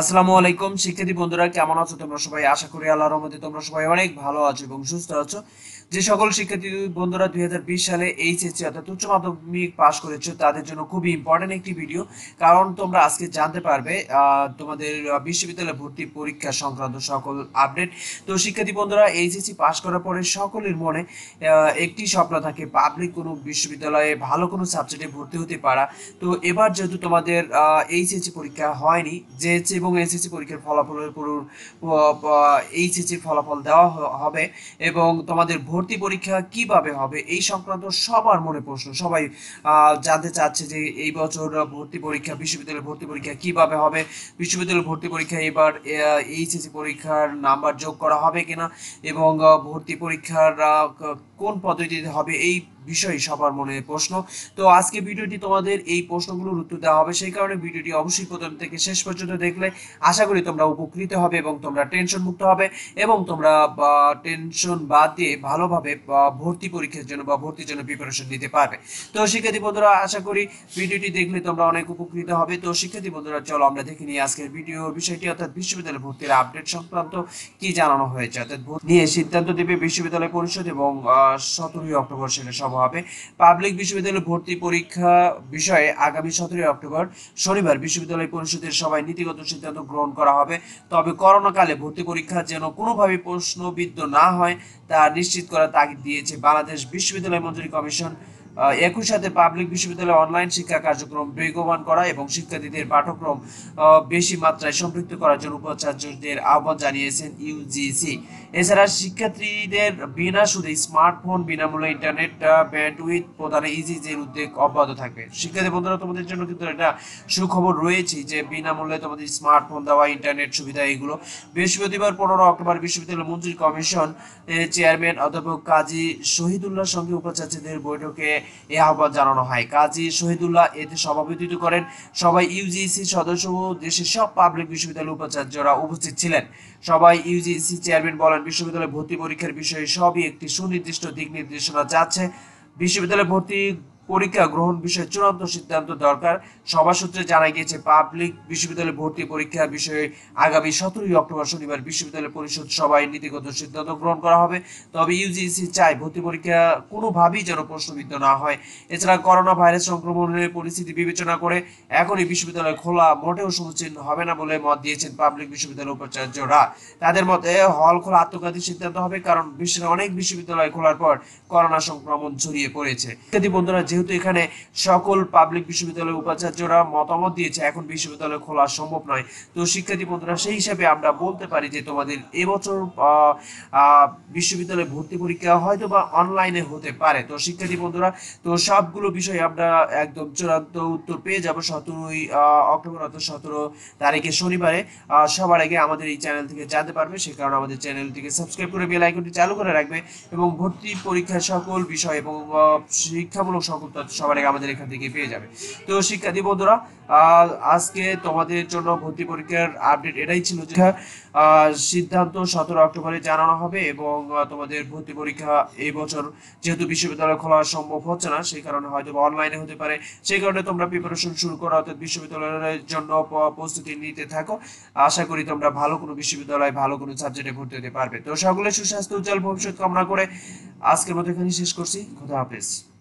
আসসালামু আলাইকুম শিক্ষার্থী বন্ধুরা কেমন আছো তোমরা সবাই আশা করি আল্লাহর রহমতে তোমরা সবাই অনেক ভালো আছো এবং সুস্থ আছো যে সকল শিক্ষার্থী বন্ধুরা দুই সালে এইচএসসি অর্থাৎ উচ্চ মাধ্যমিক পাশ করেছো তাদের জন্য খুবই ইম্পর্টেন্ট একটি ভিডিও কারণ তোমরা আজকে জানতে পারবে তোমাদের বিশ্ববিদ্যালয়ে ভর্তি পরীক্ষা সংক্রান্ত সকল আপডেট তো শিক্ষার্থী বন্ধুরা এইচএসসি পাশ করার পরে সকলের মনে একটি স্বপ্ন থাকে পাবলিক কোনো বিশ্ববিদ্যালয়ে ভালো কোনো সাবজেক্টে ভর্তি হতে পারা তো এবার যেহেতু তোমাদের এইচএসসি পরীক্ষা হয়নি জেএসসি এবং এসএসসি পরীক্ষার ফলাফলের পুরো এইচএসসির ফলাফল দেওয়া হবে এবং তোমাদের ভর্তি ভর্তি পরীক্ষা কিভাবে হবে এই সংক্রান্ত সবার মনে প্রশ্ন সবাই জানতে চাচ্ছে যে এই বছর ভর্তি পরীক্ষা বিশ্ববিদ্যালয় ভর্তি পরীক্ষা কিভাবে হবে বিশ্ববিদ্যালয় ভর্তি পরীক্ষা এবার এইচএসি পরীক্ষার নাম্বার যোগ করা হবে কিনা এবং ভর্তি পরীক্ষার কোন পদ্ধতিতে হবে এই বিষয় সবার মনে প্রশ্ন তো আজকে ভিডিওটি তোমাদের এই প্রশ্নগুলোর উত্তর দেওয়া হবে সেই কারণে ভিডিওটি অবশ্যই প্রথম থেকে শেষ পর্যন্ত দেখলে আশা করি তোমরা উপকৃত হবে এবং তোমরা টেনশন মুক্ত হবে এবং তোমরা টেনশন বাদ দিয়ে ভালোভাবে ভর্তি পরীক্ষার জন্য বা ভর্তির জন্য প্রিপারেশন নিতে পারবে তো শিক্ষার্থী বন্ধুরা আশা করি ভিডিওটি দেখলে তোমরা অনেক উপকৃত হবে তো শিক্ষার্থী বন্ধুরা চলো আমরা দেখে নিই আজকের ভিডিও বিষয়টি অর্থাৎ বিশ্ববিদ্যালয় ভর্তির আপডেট সংক্রান্ত কি জানানো হয়েছে অর্থাৎ নিয়ে সিদ্ধান্ত দেবে বিশ্ববিদ্যালয় পরিষদ এবং সতেরোই অক্টোবর সেটা সভা হবে পাবলিক বিশ্ববিদ্যালয় ভর্তি পরীক্ষা বিষয়ে আগামী সতেরোই অক্টোবর শনিবার বিশ্ববিদ্যালয় পরিষদের সভায় নীতিগত সিদ্ধান্ত গ্রহণ করা হবে তবে করোনাকালে ভর্তি পরীক্ষা যেন কোনোভাবে প্রশ্নবিদ্ধ না হয় তা নিশ্চিত করার তাগিদ দিয়েছে বাংলাদেশ বিশ্ববিদ্যালয় মঞ্জুরি কমিশন একই সাথে পাবলিক বিশ্ববিদ্যালয়ে অনলাইন শিক্ষা কার্যক্রম বেগবান করা এবং শিক্ষার্থীদের পাঠ্যক্রম বেশি মাত্রায় সম্পৃক্ত করার জন্য উপাচার্যদের আহ্বান জানিয়েছেন ইউজিসি এছাড়া শিক্ষার্থীদের বিনা সুদে স্মার্টফোন বিনামূল্যে ইন্টারনেট ব্যান্ডউইথ প্রদানে ইজিজের e উদ্যোগ অব্যাহত থাকবে শিক্ষার্থী বন্ধুরা তোমাদের জন্য কিন্তু একটা সুখবর রয়েছে যে বিনামূল্যে তোমাদের স্মার্টফোন দেওয়া ইন্টারনেট সুবিধা এগুলো বৃহস্পতিবার পনেরো অক্টোবর বিশ্ববিদ্যালয় মন্ত্রী কমিশন চেয়ারম্যান অধ্যাপক কাজী শহীদুল্লাহর সঙ্গে উপাচার্যদের বৈঠকে এ আহ্বান জানানো হয় কাজী শহীদুল্লাহ এতে সভাপতিত্ব করেন সবাই ইউজিসি সদস্য ও দেশের সব পাবলিক বিশ্ববিদ্যালয়ের উপাচার্যরা উপস্থিত ছিলেন সবাই ইউজিএসি চেয়ারম্যান বলেন বিশ্ববিদ্যালয়ে ভর্তি পরীক্ষার বিষয়ে সবই একটি সুনির্দিষ্ট দিক নির্দেশনা যাচ্ছে বিশ্ববিদ্যালয়ে ভর্তি পরীক্ষা গ্রহণ বিষয়ে চূড়ান্ত সিদ্ধান্ত দরকার সভা সূত্রে জানা গিয়েছে পাবলিক বিশ্ববিদ্যালয়ে ভর্তি পরীক্ষার বিষয়ে আগামী সতেরোই অক্টোবর শনিবার বিশ্ববিদ্যালয় পরিষদ সভায় নীতিগত সিদ্ধান্ত গ্রহণ করা হবে তবে ইউজিসি চায় ভর্তি পরীক্ষা কোনোভাবেই যেন প্রশ্নবিদ্ধ না হয় এছাড়া করোনা ভাইরাস সংক্রমণের পরিস্থিতি বিবেচনা করে এখনই বিশ্ববিদ্যালয় খোলা মোটেও সমুচীন হবে না বলে মত দিয়েছেন পাবলিক বিশ্ববিদ্যালয়ের উপাচার্যরা তাদের মতে হল খোলা আত্মঘাতী সিদ্ধান্ত হবে কারণ বিশ্বের অনেক বিশ্ববিদ্যালয় খোলার পর করোনা সংক্রমণ ছড়িয়ে পড়েছে বন্ধুরা যেহেতু যেহেতু এখানে সকল পাবলিক বিশ্ববিদ্যালয়ের উপাচার্যরা মতামত দিয়েছে এখন বিশ্ববিদ্যালয় খোলা সম্ভব নয় তো শিক্ষার্থী বন্ধুরা সেই হিসাবে আমরা বলতে পারি যে তোমাদের এবছর বিশ্ববিদ্যালয়ে ভর্তি পরীক্ষা হয়তো বা অনলাইনে হতে পারে তো শিক্ষার্থী বন্ধুরা তো সবগুলো বিষয় আমরা একদম চূড়ান্ত উত্তর পেয়ে যাবো সতেরোই অক্টোবর অর্থাৎ সতেরো তারিখে শনিবারে সবার আগে আমাদের এই চ্যানেল থেকে জানতে পারবে সে কারণে আমাদের চ্যানেলটিকে সাবস্ক্রাইব করে বেল আইকনটি চালু করে রাখবে এবং ভর্তি পরীক্ষার সকল বিষয় এবং শিক্ষামূলক সকল উত্তর সবার আগে আমাদের এখান থেকে পেয়ে যাবে তো শিক্ষার্থী বন্ধুরা আজকে তোমাদের জন্য ভর্তি পরীক্ষার আপডেট এটাই ছিল যে সিদ্ধান্ত সতেরো অক্টোবরে জানানো হবে এবং তোমাদের ভর্তি পরীক্ষা এই বছর যেহেতু বিশ্ববিদ্যালয় খোলা সম্ভব হচ্ছে না সেই কারণে হয়তো অনলাইনে হতে পারে সেই কারণে তোমরা প্রিপারেশন শুরু করো অর্থাৎ বিশ্ববিদ্যালয়ের জন্য প্রস্তুতি নিতে থাকো আশা করি তোমরা ভালো কোনো বিশ্ববিদ্যালয়ে ভালো কোনো সাবজেক্টে ভর্তি হতে পারবে তো সকলে সুস্বাস্থ্য উজ্জ্বল ভবিষ্যৎ কামনা করে আজকের মতো এখানে শেষ করছি খোদা হাফেজ